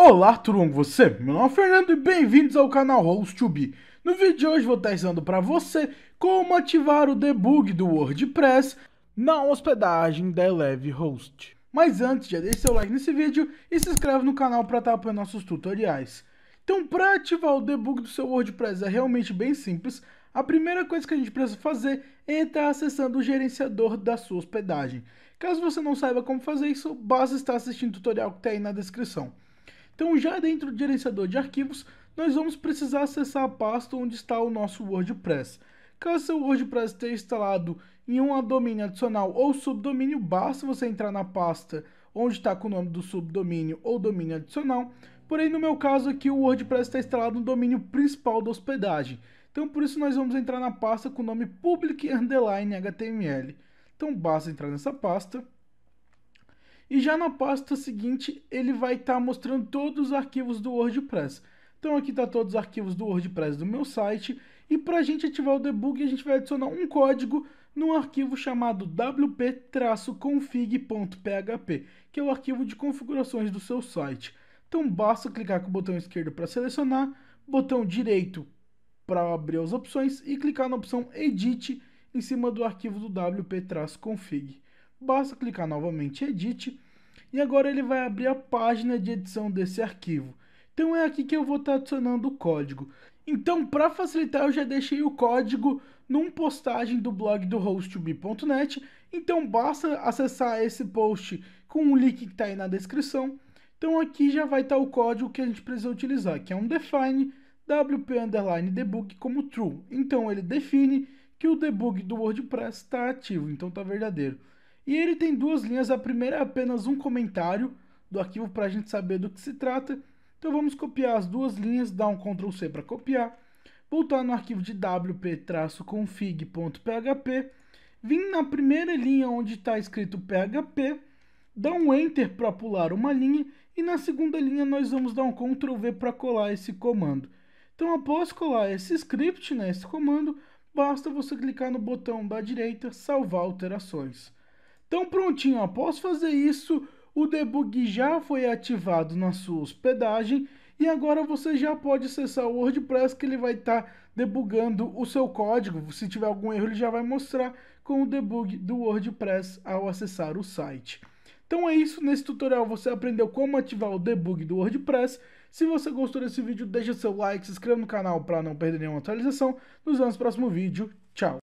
Olá, tudo você? Meu nome é Fernando e bem-vindos ao canal Rolls No vídeo de hoje vou estar ensinando para você como ativar o debug do WordPress na hospedagem da Eleve Host. Mas antes, já deixe seu like nesse vídeo e se inscreve no canal para estar apoiando nossos tutoriais. Então, para ativar o debug do seu WordPress é realmente bem simples. A primeira coisa que a gente precisa fazer é estar acessando o gerenciador da sua hospedagem. Caso você não saiba como fazer isso, basta estar assistindo o tutorial que está aí na descrição. Então, já dentro do gerenciador de arquivos, nós vamos precisar acessar a pasta onde está o nosso WordPress. Caso seu WordPress esteja instalado em um domínio adicional ou subdomínio, basta você entrar na pasta onde está com o nome do subdomínio ou domínio adicional. Porém, no meu caso aqui, o WordPress está instalado no domínio principal da hospedagem. Então, por isso, nós vamos entrar na pasta com o nome public underline html. Então, basta entrar nessa pasta. E já na pasta seguinte, ele vai estar tá mostrando todos os arquivos do WordPress. Então aqui está todos os arquivos do WordPress do meu site. E para a gente ativar o debug, a gente vai adicionar um código num arquivo chamado wp-config.php, que é o arquivo de configurações do seu site. Então basta clicar com o botão esquerdo para selecionar, botão direito para abrir as opções e clicar na opção Edit em cima do arquivo do wp-config. Basta clicar novamente em Edit e agora ele vai abrir a página de edição desse arquivo. Então é aqui que eu vou estar tá adicionando o código. Então, para facilitar, eu já deixei o código numa postagem do blog do hosttobe.net. Então, basta acessar esse post com o link que está aí na descrição. Então, aqui já vai estar tá o código que a gente precisa utilizar, que é um define wp underline debug como true. Então, ele define que o debug do WordPress está ativo, então está verdadeiro. E ele tem duas linhas, a primeira é apenas um comentário do arquivo para a gente saber do que se trata. Então vamos copiar as duas linhas, dar um Ctrl C para copiar, voltar no arquivo de wp-config.php, vim na primeira linha onde está escrito PHP, dar um Enter para pular uma linha e na segunda linha nós vamos dar um Ctrl V para colar esse comando. Então após colar esse script, né, esse comando, basta você clicar no botão da direita salvar alterações. Então prontinho, após fazer isso, o debug já foi ativado na sua hospedagem e agora você já pode acessar o WordPress que ele vai estar tá debugando o seu código. Se tiver algum erro, ele já vai mostrar com o debug do WordPress ao acessar o site. Então é isso, nesse tutorial você aprendeu como ativar o debug do WordPress. Se você gostou desse vídeo, deixa seu like, se inscreva no canal para não perder nenhuma atualização. Nos vemos no próximo vídeo. Tchau!